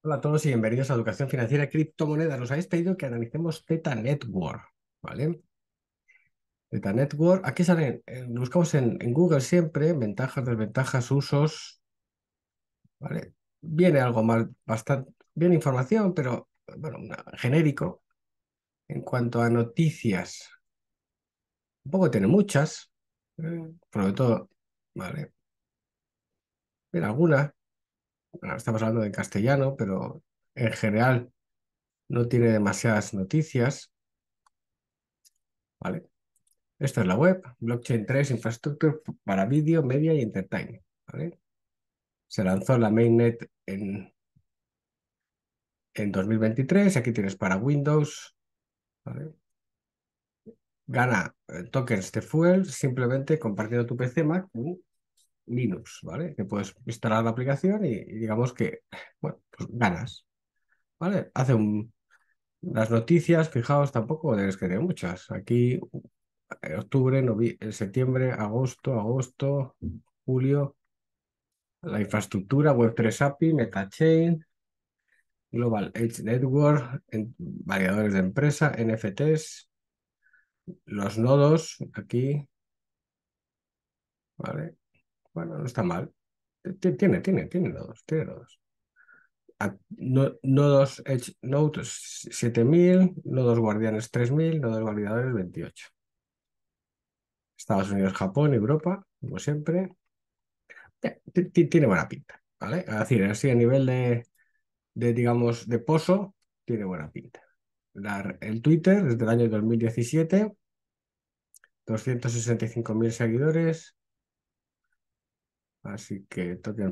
Hola a todos y bienvenidos a Educación Financiera Criptomonedas. Nos habéis pedido que analicemos Theta Network, ¿vale? Network, aquí salen, buscamos en, Google siempre, ventajas, desventajas, usos, ¿vale? Viene algo más, bastante, bien información, pero, bueno, genérico. En cuanto a noticias, un poco tiene muchas, sobre eh, todo, ¿vale? pero alguna, estamos hablando de castellano, pero en general no tiene demasiadas noticias. ¿Vale? Esta es la web, Blockchain 3 Infrastructure para vídeo, media y entertainment. Se lanzó la mainnet en, en 2023, aquí tienes para Windows. Gana eh, tokens de fuel simplemente compartiendo tu PC Mac Linux, ¿vale? Que puedes instalar la aplicación y, digamos que, bueno, pues ganas, ¿vale? Hace un... Las noticias, fijaos, tampoco tenéis que tener muchas. Aquí, octubre, noviembre, septiembre, agosto, agosto, julio, la infraestructura, Web3 API, MetaChain, Global Edge Network, variadores de empresa, NFTs, los nodos aquí, ¿vale? Bueno, no está mal. Tiene, tiene, tiene nodos, tiene nodos. Ah, nodos Edge Nodes 7000, nodos guardianes 3000, nodos validadores 28. Estados Unidos, Japón, Europa, como siempre. Tiene buena pinta, ¿vale? Es decir, así a nivel de, digamos, de pozo, tiene buena pinta. Dar el Twitter desde el año 2017, 265.000 seguidores, Así que token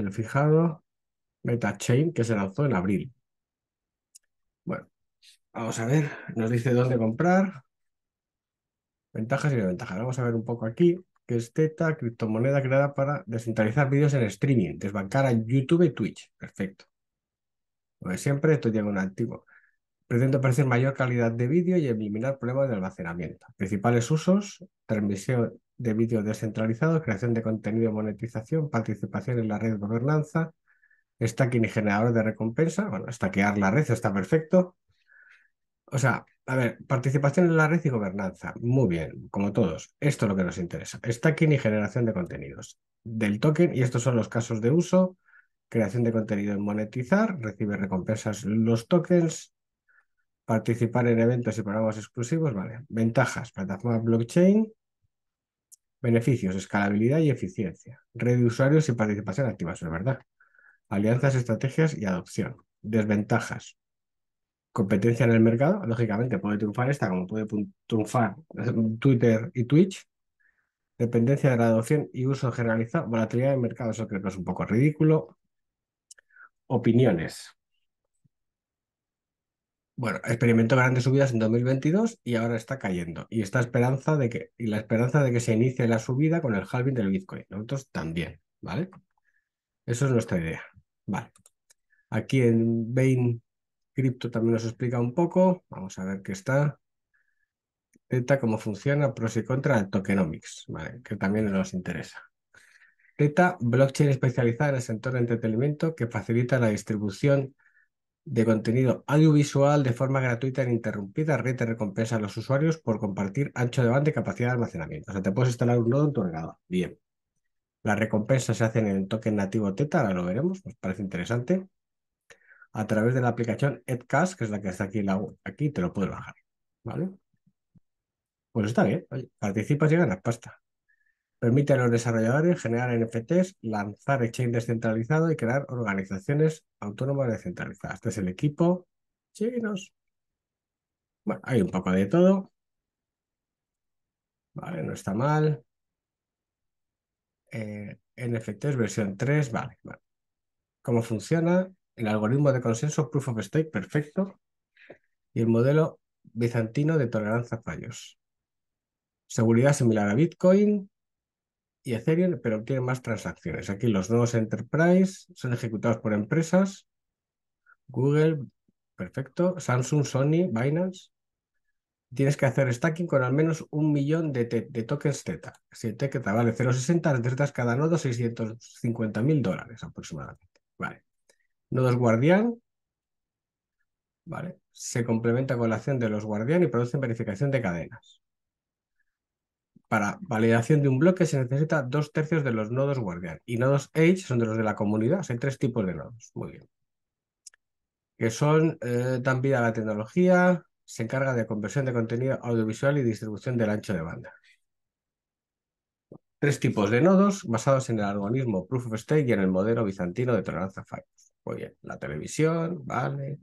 el fijado. MetaChain, que se lanzó en abril. Bueno, vamos a ver. Nos dice dónde comprar. Ventajas y desventajas. Vamos a ver un poco aquí, que es Teta, criptomoneda creada para descentralizar vídeos en streaming, desbancar a YouTube y Twitch. Perfecto. Como siempre, esto llega un activo. Pretende ofrecer mayor calidad de vídeo y eliminar problemas de almacenamiento. Principales usos, transmisión, de vídeo descentralizado, creación de contenido, monetización, participación en la red, gobernanza, stacking y generador de recompensa. Bueno, stackear la red está perfecto. O sea, a ver, participación en la red y gobernanza. Muy bien, como todos. Esto es lo que nos interesa. Stacking y generación de contenidos del token. Y estos son los casos de uso. Creación de contenido en monetizar. Recibe recompensas los tokens. Participar en eventos y programas exclusivos. Vale. Ventajas. Plataforma blockchain. Beneficios, escalabilidad y eficiencia. Red de usuarios y participación activa, eso es verdad. Alianzas, estrategias y adopción. Desventajas. Competencia en el mercado, lógicamente puede triunfar esta como puede triunfar Twitter y Twitch. Dependencia de la adopción y uso generalizado. Volatilidad de mercado, eso creo que es un poco ridículo. Opiniones bueno, experimentó grandes subidas en 2022 y ahora está cayendo. Y esperanza de que, y la esperanza de que se inicie la subida con el halving del Bitcoin. Nosotros también, ¿vale? Eso es nuestra idea. Vale. Aquí en Bain Crypto también nos explica un poco. Vamos a ver qué está. Teta, cómo funciona, pros y contras, tokenomics, ¿vale? que también nos interesa. Teta, blockchain especializada en el sector de entretenimiento que facilita la distribución de contenido audiovisual de forma gratuita e interrumpida. Red recompensa a los usuarios por compartir ancho de banda y capacidad de almacenamiento. O sea, te puedes instalar un nodo en tu ordenador. Bien. Las recompensas se hacen en el token nativo Teta, ahora lo veremos, nos parece interesante. A través de la aplicación Edcast, que es la que está aquí la Aquí te lo puedes bajar. ¿Vale? Pues está bien, participas y ganas pasta. Permite a los desarrolladores generar NFTs, lanzar exchange descentralizado y crear organizaciones autónomas descentralizadas. Este es el equipo Síguenos. Bueno, hay un poco de todo. Vale, no está mal. Eh, NFTs versión 3, vale, vale. ¿Cómo funciona? El algoritmo de consenso Proof of Stake, perfecto. Y el modelo bizantino de tolerancia a fallos. Seguridad similar a Bitcoin y Ethereum, pero obtiene más transacciones. Aquí los nuevos Enterprise son ejecutados por empresas, Google, perfecto, Samsung, Sony, Binance. Tienes que hacer stacking con al menos un millón de, tokens Z. Si el vale 0,60, necesitas cada nodo 650 mil dólares aproximadamente. Vale. Nodos Guardián. Vale. Se complementa con la acción de los Guardián y producen verificación de cadenas. Para validación de un bloque se necesita dos tercios de los nodos guardián y nodos edge son de los de la comunidad. hay tres tipos de nodos. Muy bien. Que son, también eh, dan vida a la tecnología, se encarga de conversión de contenido audiovisual y distribución del ancho de banda. Tres tipos de nodos basados en el algoritmo Proof of Stake y en el modelo bizantino de tolerancia a Muy bien, la televisión, vale,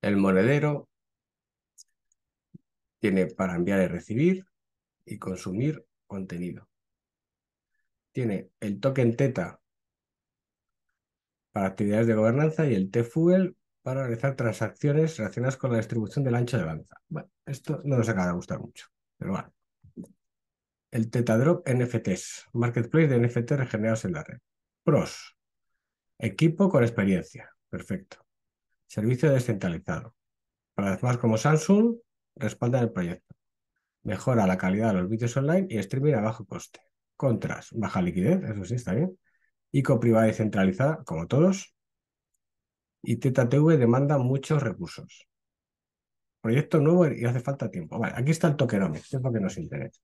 el monedero, tiene para enviar y recibir y consumir contenido. Tiene el token Teta para actividades de gobernanza y el TFUEL para realizar transacciones relacionadas con la distribución del ancho de banda. Bueno, esto no nos acaba de gustar mucho, pero bueno. El Drop NFTs, marketplace de NFT regenerados en la red. Pros. Equipo con experiencia. Perfecto. Servicio descentralizado. Para las más como Samsung, respaldan el proyecto. Mejora la calidad de los vídeos online y streaming a bajo coste. Contras, baja liquidez, eso sí, está bien. ICO privada y centralizada, como todos. Y TTV demanda muchos recursos. Proyecto nuevo y hace falta tiempo. Vale, aquí está el tokenomics, es lo que nos interesa.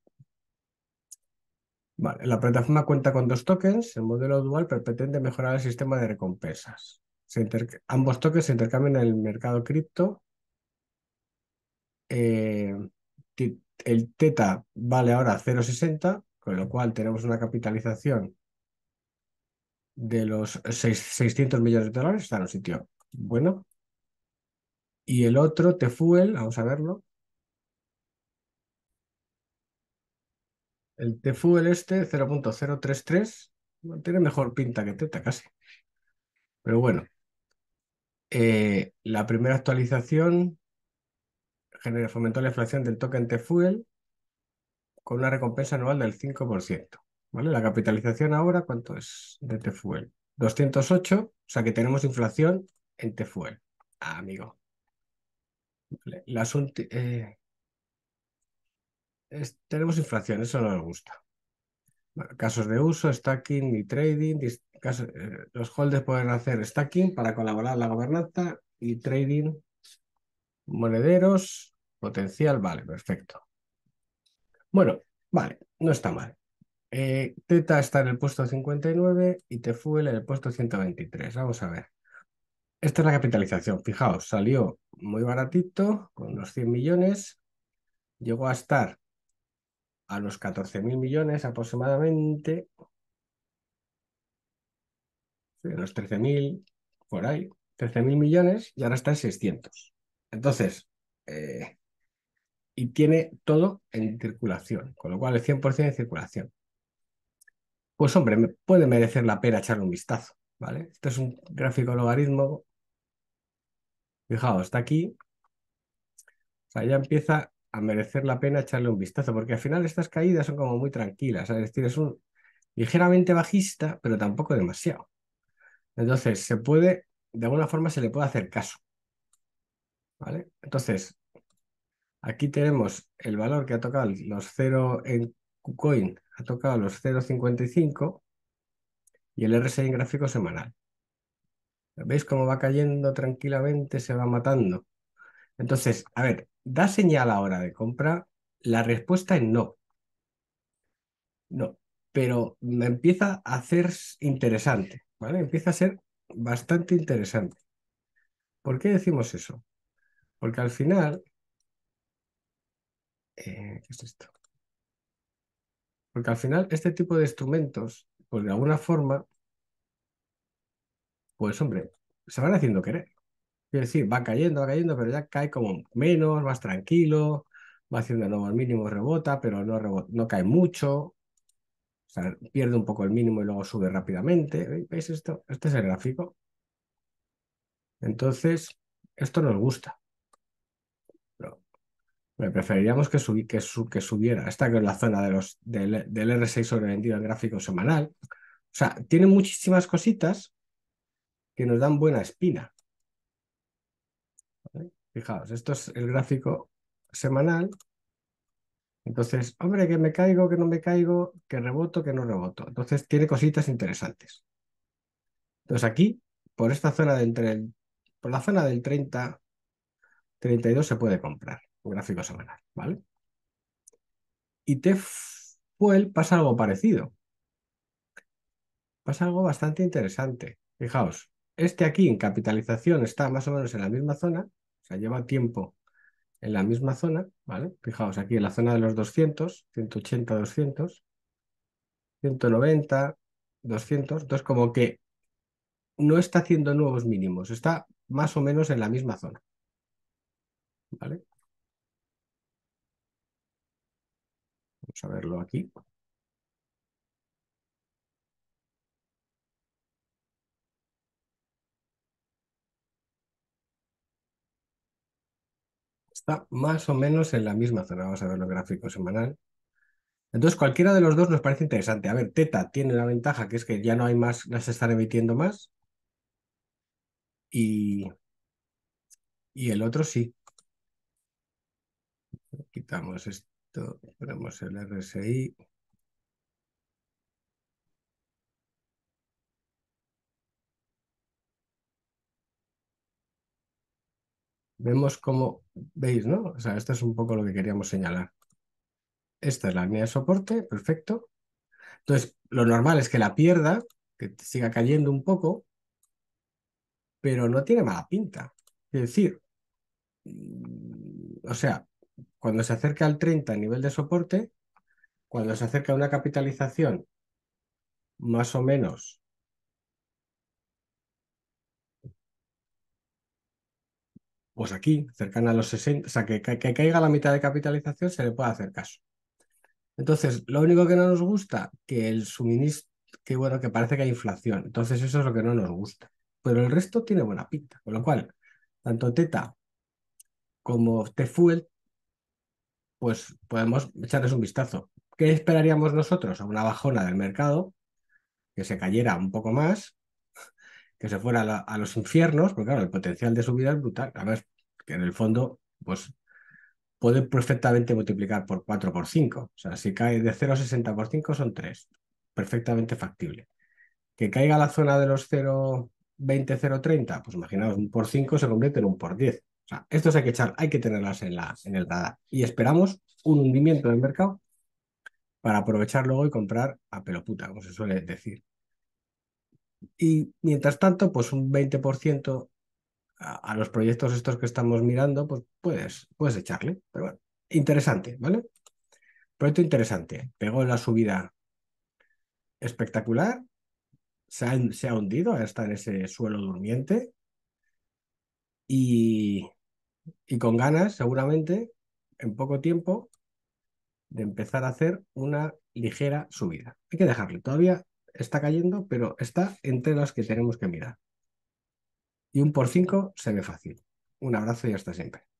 Vale, la plataforma cuenta con dos tokens. El modelo dual pretende mejorar el sistema de recompensas. ambos tokens se intercambian en el mercado cripto. Eh, el teta vale ahora 0,60, con lo cual tenemos una capitalización de los 600 millones de dólares, está en un sitio bueno. Y el otro, Tefuel, vamos a verlo. El Tefuel este, 0.033, tiene mejor pinta que Teta casi. Pero bueno, eh, la primera actualización fomentó la inflación del token Tefuel con una recompensa anual del 5%. ¿vale? La capitalización ahora, ¿cuánto es de Tefuel? 208, o sea que tenemos inflación en Tfuel. Ah, amigo. la eh, tenemos inflación, eso no nos gusta. casos de uso, stacking y trading. Eh, los holders pueden hacer stacking para colaborar la gobernanza y trading Monederos, potencial, vale, perfecto. Bueno, vale, no está mal. Eh, Teta está en el puesto 59 y Tefuel en el puesto 123. Vamos a ver. Esta es la capitalización. Fijaos, salió muy baratito, con los 100 millones. Llegó a estar a los 14.000 mil millones aproximadamente. Sí, los 13.000, por ahí. 13.000 mil millones y ahora está en 600. Entonces, eh, y tiene todo en circulación, con lo cual es 100% en circulación. Pues hombre, me puede merecer la pena echarle un vistazo, ¿vale? Esto es un gráfico logaritmo. Fijaos, está aquí. O sea, ya empieza a merecer la pena echarle un vistazo, porque al final estas caídas son como muy tranquilas, es decir, es un ligeramente bajista, pero tampoco demasiado. Entonces, se puede, de alguna forma se le puede hacer caso. Entonces, aquí tenemos el valor que ha tocado los 0 en KuCoin, ha tocado los 0.55 y el RSI en gráfico semanal. ¿Veis cómo va cayendo tranquilamente, se va matando? Entonces, a ver, ¿da señal ahora de compra? La respuesta es no. No, pero me empieza a hacer interesante, ¿vale? Empieza a ser bastante interesante. ¿Por qué decimos eso? Porque al final, eh, ¿qué es esto? Porque al final este tipo de instrumentos, pues de alguna forma, pues hombre, se van haciendo querer. Quiero decir, va cayendo, va cayendo, pero ya cae como menos, más tranquilo, va haciendo nuevos mínimos, rebota, pero no, no cae mucho. pierde un poco el mínimo y luego sube rápidamente. ¿Veis esto? Este es el gráfico. Entonces, esto nos gusta. Pues preferiríamos que, que, subiera. Esta que es la zona de los, del, R6 sobre al gráfico semanal. O sea, tiene muchísimas cositas que nos dan buena espina. Fijaos, esto es el gráfico semanal. Entonces, hombre, que me caigo, que no me caigo, que reboto, que no reboto. Entonces, tiene cositas interesantes. Entonces, aquí, por esta zona de entre el, por la zona del 30, 32 se puede comprar gráfico semanal, ¿vale? Y TEFUEL pues, pasa algo parecido. Pasa algo bastante interesante. Fijaos, este aquí en capitalización está más o menos en la misma zona, o sea, lleva tiempo en la misma zona, ¿vale? Fijaos aquí en la zona de los 200, 180, 200, 190, 200, entonces como que no está haciendo nuevos mínimos, está más o menos en la misma zona. ¿Vale? Vamos a verlo aquí. Está más o menos en la misma zona. Vamos a ver los gráficos semanal. Entonces, cualquiera de los dos nos parece interesante. A ver, Teta tiene la ventaja que es que ya no hay más, las están emitiendo más. Y, y el otro sí. Quitamos esto vemos el RSI. Vemos cómo, veis, ¿no? O sea, esto es un poco lo que queríamos señalar. Esta es la línea de soporte, perfecto. Entonces, lo normal es que la pierda, que siga cayendo un poco, pero no tiene mala pinta. Es decir, mm, o sea, cuando se acerca al 30 a nivel de soporte, cuando se acerca a una capitalización más o menos pues aquí, cercana a los 60, o sea, que, caiga la mitad de capitalización se le puede hacer caso. Entonces, lo único que no nos gusta, que el suministro, que bueno, que parece que hay inflación. Entonces, eso es lo que no nos gusta. Pero el resto tiene buena pinta. Con lo cual, tanto Teta como Tefuel pues podemos echarles un vistazo. ¿Qué esperaríamos nosotros? una bajona del mercado, que se cayera un poco más, que se fuera a, los infiernos, porque claro, el potencial de subida es brutal. Además, que en el fondo, pues puede perfectamente multiplicar por 4 por 5. O sea, si cae de 0,60 por 5 son 3. Perfectamente factible. Que caiga a la zona de los 0,20, 0,30, pues imaginaos, un por 5 se convierte en un por 10. O sea, estos hay que echar, hay que tenerlas en, la, en el radar. Y esperamos un hundimiento del mercado para aprovechar luego y comprar a peloputa, como se suele decir. Y mientras tanto, pues un 20% a, los proyectos estos que estamos mirando, pues puedes, puedes echarle. Pero bueno, interesante, ¿vale? Proyecto interesante. Pegó la subida espectacular. Se ha, se ha hundido, está en ese suelo durmiente. Y y con ganas, seguramente, en poco tiempo, de empezar a hacer una ligera subida. Hay que dejarle, todavía está cayendo, pero está entre las que tenemos que mirar. Y un por cinco se ve fácil. Un abrazo y hasta siempre.